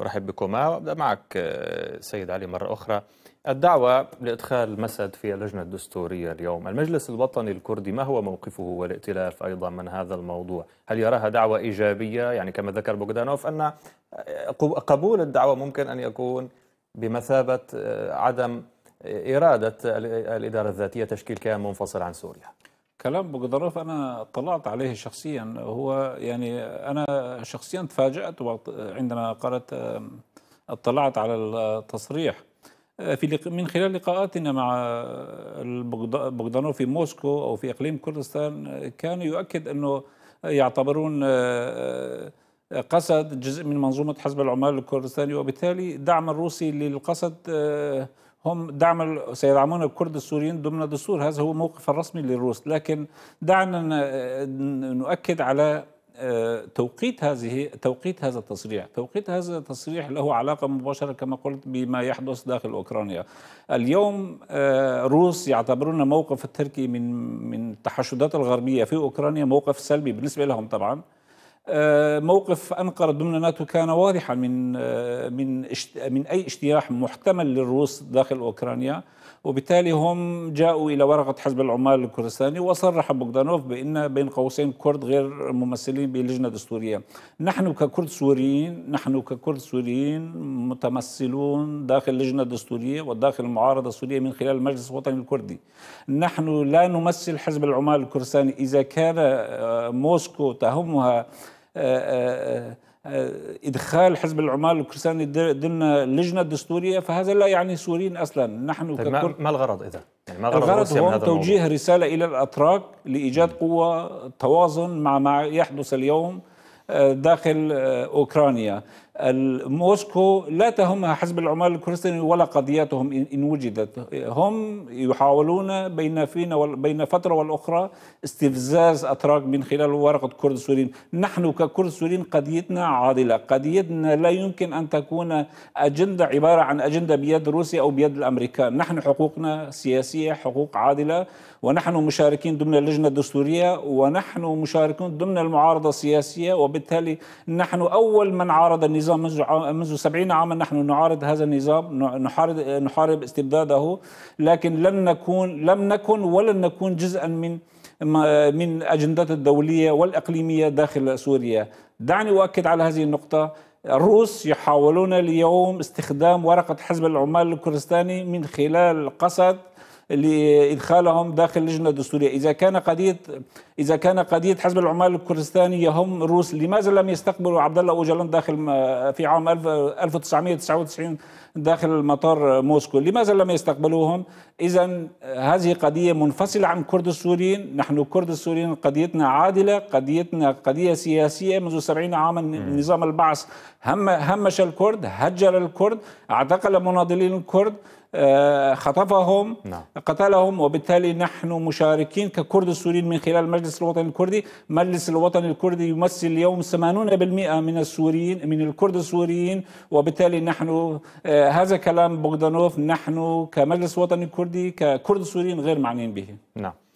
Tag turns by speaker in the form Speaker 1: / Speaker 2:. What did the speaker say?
Speaker 1: أرحب بكما وأبدأ معك آه، سيد علي مرة أخرى الدعوة لإدخال مسد في اللجنة الدستورية اليوم المجلس الوطني الكردي ما هو موقفه والائتلاف أيضا من هذا الموضوع هل يراها دعوة إيجابية يعني كما ذكر بوغدانوف أن آه، قبول الدعوة ممكن أن يكون بمثابة آه، عدم إرادة الإدارة الذاتية تشكيل كيان منفصل عن سوريا كلام بقدرف انا اطلعت عليه شخصيا هو يعني انا شخصيا تفاجات عندما قرات اطلعت على التصريح آه، في من خلال لقاءاتنا مع آه، بوغدانوف في موسكو او في اقليم كردستان آه، كان يؤكد انه يعتبرون قسد جزء من منظومه حزب العمال الكردستاني وبالتالي دعم الروسي للقسد هم دعم سيدعمون الكرد السوريين ضمن دستور هذا هو موقف الرسمي للروس لكن دعنا نؤكد على آه، توقيت هذه توقيت هذا التصريح، توقيت هذا التصريح له علاقه مباشره كما قلت بما يحدث داخل اوكرانيا. اليوم آه، روس يعتبرون موقف التركي من من التحشدات الغربيه في اوكرانيا موقف سلبي بالنسبه لهم طبعا. آه، موقف أنقرة ضمن ناتو كان واضحا من آه، من من أي اجتياح محتمل للروس داخل أوكرانيا وبالتالي هم جاءوا إلى ورقة حزب العمال الكردستاني وصرح بوغدانوف بأن بين قوسين كرد غير ممثلين بلجنة دستورية نحن ككرد سوريين نحن ككرد سوريين متمثلون داخل اللجنة الدستورية وداخل المعارضة السورية من خلال المجلس الوطني الكردي نحن لا نمثل حزب العمال الكردستاني إذا كان آه، موسكو تهمها آه، آه، آه، ادخال حزب العمال الكردستاني ضمن اللجنه الدستوريه فهذا لا يعني سوريين اصلا نحن طيب ككرد ما الغرض اذا؟ يعني ما الغرض, الغرض هو توجيه الموضوع. رساله الى الاتراك لايجاد قوه توازن مع ما يحدث اليوم داخل اوكرانيا موسكو لا تهمها حزب العمال الكردستاني ولا قضياتهم إن وجدت هم يحاولون بين فينا بين فترة والأخرى استفزاز أتراك من خلال ورقة كرد سوريين نحن ككرد سوريين قضيتنا عادلة قضيتنا لا يمكن أن تكون أجندة عبارة عن أجندة بيد روسيا أو بيد الأمريكان نحن حقوقنا سياسية حقوق عادلة ونحن مشاركين ضمن اللجنة الدستورية ونحن مشاركون ضمن المعارضة السياسية وبالتالي نحن أول من عارض النظام إذا منذ منذ 70 عاما نحن نعارض هذا النظام نحارب نحارب استبداده لكن لن نكون لم نكن ولن نكون جزءا من من أجندات الدولية والإقليمية داخل سوريا دعني أؤكد على هذه النقطة الروس يحاولون اليوم استخدام ورقة حزب العمال الكردستاني من خلال قصد لإدخالهم داخل اللجنة الدستورية إذا كان قضية إذا كان قضية حزب العمال الكردستاني يهم الروس لماذا لم يستقبلوا عبد الله أوجلان داخل في عام 1999 داخل مطار موسكو لماذا لم يستقبلوهم إذا هذه قضية منفصلة عن كرد السوريين نحن كرد السوريين قضيتنا عادلة قضيتنا قضية سياسية منذ 70 عاما نظام البعث هم همش الكرد هجر الكرد اعتقل مناضلين الكرد آه، خطفهم نعم. قتلهم وبالتالي نحن مشاركين ككرد السوريين من خلال مجلس المجلس الوطني الكردي مجلس الوطني الكردي يمثل اليوم 80% من السوريين من الكرد السوريين وبالتالي نحن آه، هذا كلام بوغدانوف نحن كمجلس وطني كردي ككرد سوريين غير معنيين به نعم